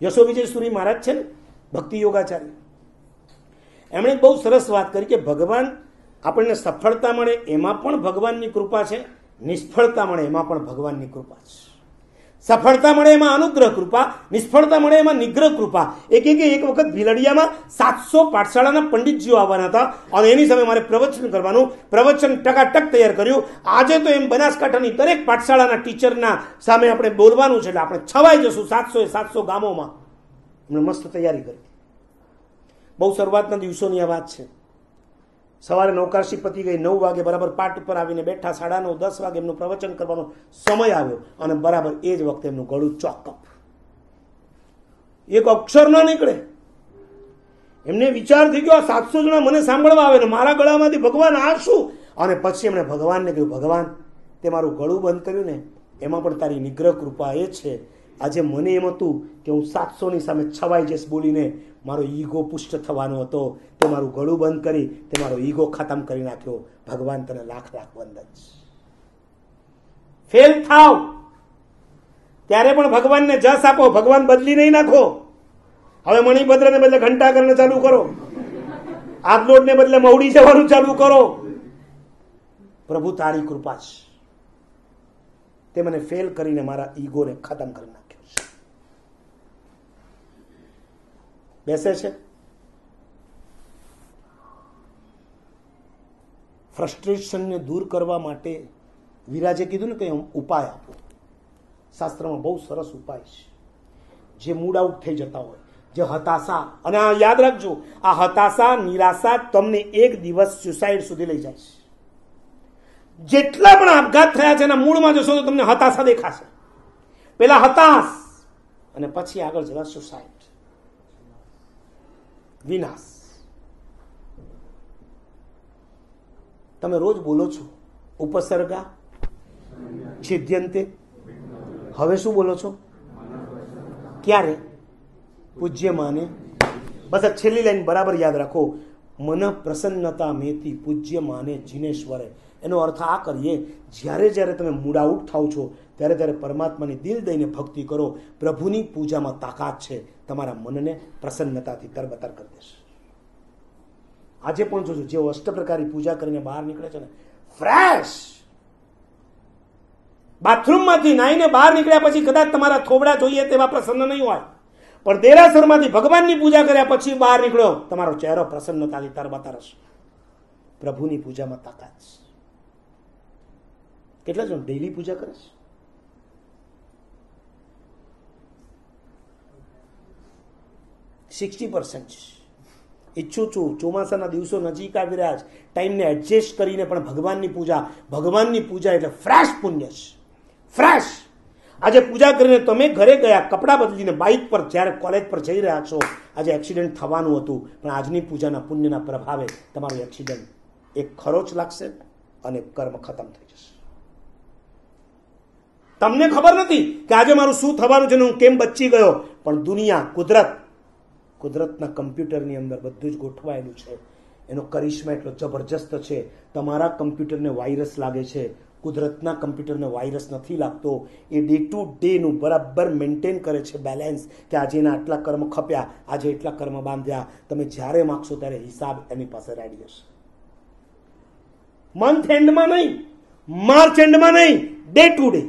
યશો વિજય સુરી મહારાજ છે ને ભક્તિ યોગાચાર્ય એમણે બહુ સરસ વાત કરી કે ભગવાન આપણને સફળતા મળે એમાં પણ ભગવાનની કૃપા છે નિષ્ફળતા મળે એમાં પણ ભગવાનની કૃપા છે સફળતા મળે એમાં અનુગ્રહ કૃપા નિષ્ફળતા મળે એમાં નિગ્રહ કૃપા એક એક એક વખત ભીલડિયામાં સાતસો પાઠશાળાના પંડિતજીઓ આવવાના હતા અને એની સામે મારે પ્રવચન કરવાનું પ્રવચન ટકાટક તૈયાર કર્યું આજે તો એમ બનાસકાંઠાની દરેક પાઠશાળાના ટીચરના સામે આપણે બોલવાનું છે એટલે આપણે છવાઈ જશું સાતસો એ સાતસો ગામોમાં એમણે મસ્ત તૈયારી કરી બહુ શરૂઆતના દિવસોની આ વાત છે સવારે નૌકારશી પતી ગઈ નવ વાગે બરાબર પાટ ઉપર આવીને બેઠા સાડા નવ દસ વાગે એમનું પ્રવચન કરવાનો સમય આવ્યો અને બરાબર એ જ વખતે એમનું ગળું ચોકઅપ એક અક્ષર ન નીકળે એમને વિચાર થઈ ગયો આ સાતસો જણા મને સાંભળવા આવે ને મારા ગળામાંથી ભગવાન આ શું અને પછી એમણે ભગવાનને કહ્યું ભગવાન તે મારું ગળું બંધ કર્યું ને એમાં પણ તારી નિગ્રહ કૃપા એ છે આજે મને એમ હતું કે હું સાતસોની સામે છવાઈ જઈશ બોલીને મારો ઈગો પુષ્ટ થવાનો હતો તે મારું ગળું બંધ કરી તે મારો ઈગો ખતમ કરી નાખ્યો ભગવાન તને લાખ લાખ વંદન ફેલ થાવ ત્યારે પણ ભગવાનને જસ આપો ભગવાન બદલી નહીં નાખો હવે મણિભદ્રને બદલે ઘંટા કરને ચાલુ કરો ને બદલે મહુડી જવાનું ચાલુ કરો પ્રભુ તારી કૃપા છે તે મને ફેલ કરીને મારા ઈગોને ખતમ કરી નાખ્યો બેસે છે ફ્રસ્ટ્રેશનને દૂર કરવા માટે વિરાજે કીધું ને કે ઉપાય આપો શાસ્ત્રમાં બહુ સરસ ઉપાય છે જે મૂડ આઉટ થઈ જતા હોય જે હતાશા અને આ યાદ રાખજો આ હતાશા નિરાશા તમને એક દિવસ સુસાઇડ સુધી લઈ જાય છે જેટલા પણ આપઘાત થયા છે એના મૂળમાં જશો તો તમને હતાશા દેખાશે પેલા હતાશ અને પછી આગળ જરા સુસાઇડ વિનાશ તમે રોજ બોલો છો ઉપસર્ગા છિદ્યંતે હવે શું બોલો છો ક્યારે પૂજ્ય માને બસ છેલ્લી લાઈન બરાબર યાદ રાખો મન પ્રસન્નતા મેતી પૂજ્ય માને જીનેશ્વરે એનો અર્થ આ કરીએ જ્યારે જ્યારે તમે મૂડ થાવ છો ત્યારે ત્યારે પરમાત્માની દિલ દઈને ભક્તિ કરો પ્રભુની પૂજામાં તાકાત છે તમારા મનને પ્રસન્નતાથી તરબતર કરી દેશે આજે પણ જોજો જેઓ અષ્ટપ્રકારી પૂજા કરીને બહાર નીકળે છે ને ફ્રેશ બાથરૂમમાંથી નાહીને બહાર નીકળ્યા પછી કદાચ તમારા થોબડા જોઈએ તેવા પ્રસન્ન નહીં હોય પણ દેરાસરમાંથી ભગવાનની પૂજા કર્યા પછી બહાર નીકળ્યો તમારો ચહેરો પ્રસન્નતાથી તરબતર હશે પ્રભુની પૂજામાં તાકાત કેટલા જણ ડેલી પૂજા કરે છે સિક્સટી પર્સન્ટ ઈચ્છું છું ચોમાસાના દિવસો નજીક આવી રહ્યા છે ટાઈમને એડજસ્ટ કરીને પણ ભગવાનની પૂજા ભગવાનની પૂજા એટલે ફ્રેશ પુણ્ય છે ફ્રેશ આજે પૂજા કરીને તમે ઘરે ગયા કપડાં બદલીને બાઇક પર જ્યારે કોલેજ પર જઈ રહ્યા છો આજે એક્સિડન્ટ થવાનું હતું પણ આજની પૂજાના પુણ્યના પ્રભાવે તમારું એક્સિડન્ટ એક ખરોચ લાગશે અને કર્મ ખતમ થઈ જશે તમને ખબર નથી કે આજે મારું શું થવાનું છે હું કેમ બચી ગયો પણ દુનિયા કુદરત કુદરતના કમ્પ્યુટરની અંદર બધું જ ગોઠવાયેલું છે એનો કરિશ્મા એટલો જબરજસ્ત છે તમારા કમ્પ્યુટરને વાયરસ લાગે છે કુદરતના કમ્પ્યુટરને વાયરસ નથી લાગતો એ ડે ટુ ડેનું બરાબર મેન્ટેન કરે છે બેલેન્સ કે આજે એના આટલા કર્મ ખપ્યા આજે એટલા કર્મ બાંધ્યા તમે જ્યારે માગશો ત્યારે હિસાબ એની પાસે રેડી હશે મંથ એન્ડમાં નહીં માર્ચ એન્ડમાં નહીં ડે ટુ ડે